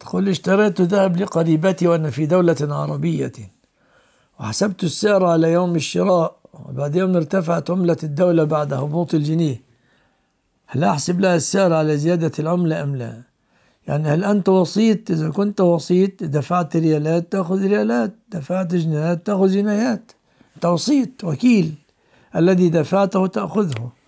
تقول اشتريت ذهب لقريبتي وأنا في دولة عربية وحسبت السعر على يوم الشراء وبعد يوم ارتفعت عملة الدولة بعد هبوط الجنيه هل أحسب لها السعر على زيادة العملة أم لا يعني هل أنت وسيط إذا كنت وسيط دفعت ريالات تأخذ ريالات دفعت جنيهات تأخذ جنيهات أنت وسيط وكيل الذي دفعته تأخذه